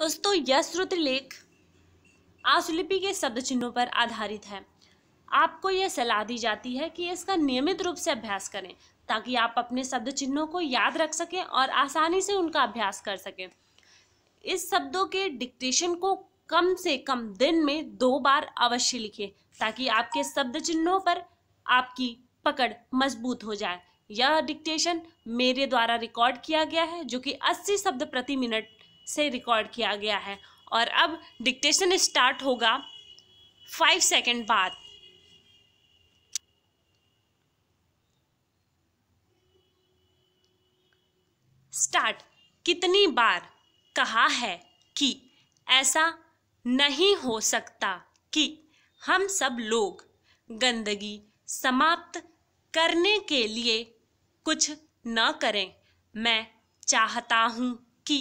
दोस्तों यह श्रुत लेख आशुलिपि के शब्द चिन्हों पर आधारित है आपको यह सलाह दी जाती है कि इसका नियमित रूप से अभ्यास करें ताकि आप अपने शब्द चिन्हों को याद रख सकें और आसानी से उनका अभ्यास कर सकें इस शब्दों के डिक्टेशन को कम से कम दिन में दो बार अवश्य लिखें ताकि आपके शब्द चिन्हों पर आपकी पकड़ मजबूत हो जाए यह डिक्टेशन मेरे द्वारा रिकॉर्ड किया गया है जो कि 80 शब्द प्रति मिनट से रिकॉर्ड किया गया है और अब डिक्टेशन स्टार्ट होगा फाइव सेकेंड बाद स्टार्ट कितनी बार कहा है कि ऐसा नहीं हो सकता कि हम सब लोग गंदगी समाप्त करने के लिए कुछ न करें मैं चाहता हूँ कि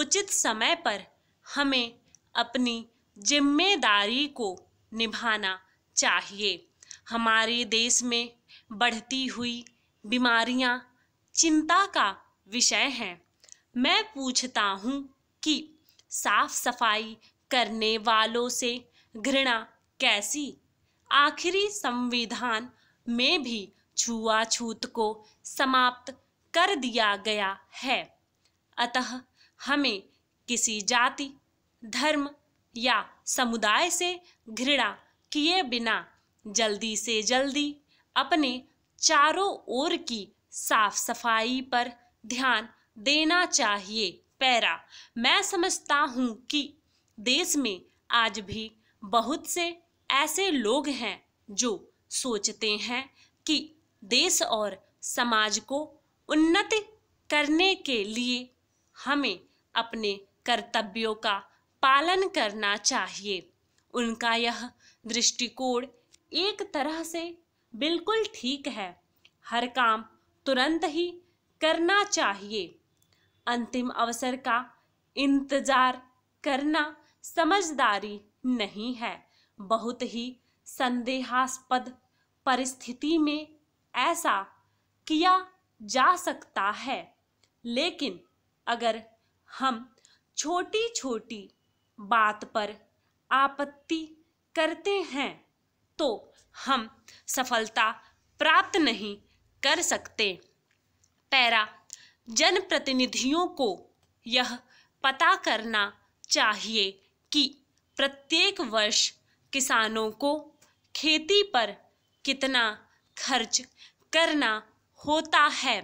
उचित समय पर हमें अपनी जिम्मेदारी को निभाना चाहिए हमारे देश में बढ़ती हुई बीमारियां चिंता का विषय हैं मैं पूछता हूं कि साफ सफाई करने वालों से घृणा कैसी आखिरी संविधान में भी छुआछूत को समाप्त कर दिया गया है अतः हमें किसी जाति धर्म या समुदाय से घृणा किए बिना जल्दी से जल्दी अपने चारों ओर की साफ सफाई पर ध्यान देना चाहिए पैरा मैं समझता हूँ कि देश में आज भी बहुत से ऐसे लोग हैं जो सोचते हैं कि देश और समाज को उन्नति करने के लिए हमें अपने कर्तव्यों का पालन करना चाहिए उनका यह दृष्टिकोण एक तरह से बिल्कुल ठीक है हर काम तुरंत ही करना चाहिए अंतिम अवसर का इंतजार करना समझदारी नहीं है बहुत ही संदेहास्पद परिस्थिति में ऐसा किया जा सकता है लेकिन अगर हम छोटी छोटी बात पर आपत्ति करते हैं तो हम सफलता प्राप्त नहीं कर सकते पैरा जनप्रतिनिधियों को यह पता करना चाहिए कि प्रत्येक वर्ष किसानों को खेती पर कितना खर्च करना होता है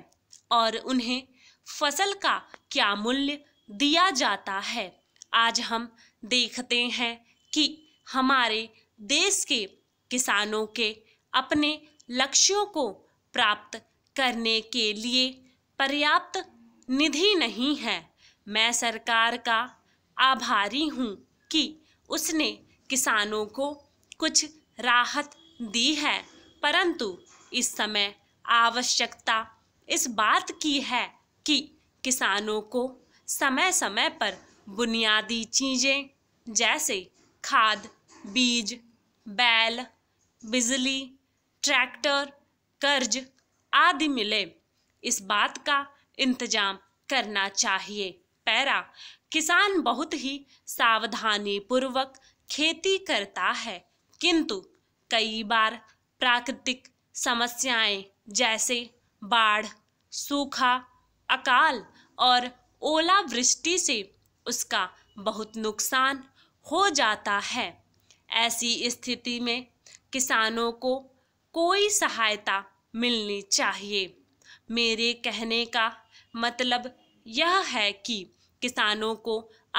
और उन्हें फसल का क्या मूल्य दिया जाता है आज हम देखते हैं कि हमारे देश के किसानों के अपने लक्ष्यों को प्राप्त करने के लिए पर्याप्त निधि नहीं है मैं सरकार का आभारी हूँ कि उसने किसानों को कुछ राहत दी है परंतु इस समय आवश्यकता इस बात की है कि किसानों को समय समय पर बुनियादी चीज़ें जैसे खाद बीज बैल बिजली ट्रैक्टर कर्ज आदि मिले इस बात का इंतजाम करना चाहिए पैरा किसान बहुत ही सावधानी पूर्वक खेती करता है किंतु कई बार प्राकृतिक समस्याएं जैसे बाढ़ सूखा अकाल और ओलावृष्टि से उसका बहुत नुकसान हो जाता है ऐसी स्थिति में किसानों को कोई सहायता मिलनी चाहिए मेरे कहने का मतलब यह है कि किसानों को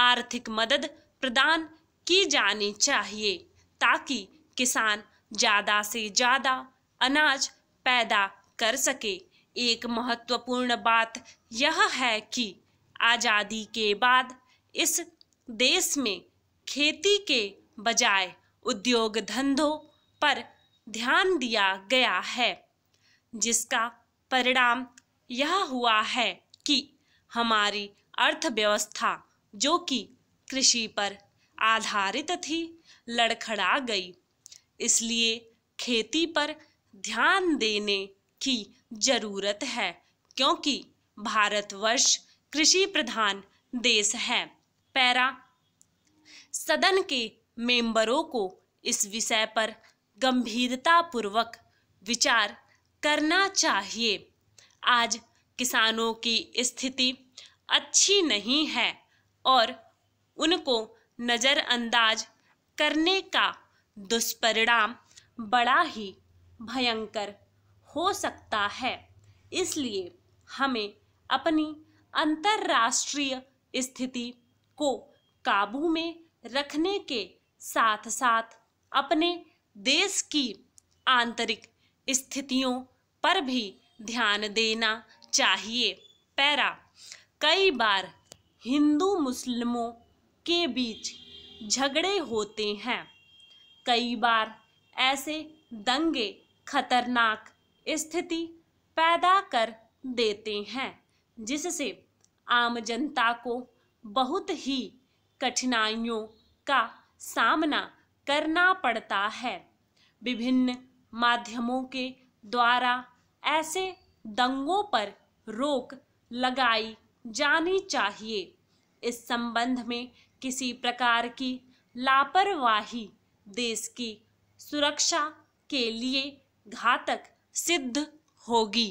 आर्थिक मदद प्रदान की जानी चाहिए ताकि किसान ज़्यादा से ज़्यादा अनाज पैदा कर सके एक महत्वपूर्ण बात यह है कि आज़ादी के बाद इस देश में खेती के बजाय उद्योग धंधों पर ध्यान दिया गया है जिसका परिणाम यह हुआ है कि हमारी अर्थव्यवस्था जो कि कृषि पर आधारित थी लड़खड़ा गई इसलिए खेती पर ध्यान देने की जरूरत है क्योंकि भारतवर्ष कृषि प्रधान देश है पैरा सदन के मेंबरों को इस विषय पर गंभीरतापूर्वक विचार करना चाहिए आज किसानों की स्थिति अच्छी नहीं है और उनको नज़रअंदाज करने का दुष्परिणाम बड़ा ही भयंकर हो सकता है इसलिए हमें अपनी अंतर्राष्ट्रीय स्थिति को काबू में रखने के साथ साथ अपने देश की आंतरिक स्थितियों पर भी ध्यान देना चाहिए पैरा कई बार हिंदू मुस्लिमों के बीच झगड़े होते हैं कई बार ऐसे दंगे खतरनाक स्थिति पैदा कर देते हैं जिससे आम जनता को बहुत ही कठिनाइयों का सामना करना पड़ता है विभिन्न माध्यमों के द्वारा ऐसे दंगों पर रोक लगाई जानी चाहिए इस संबंध में किसी प्रकार की लापरवाही देश की सुरक्षा के लिए घातक सिद्ध होगी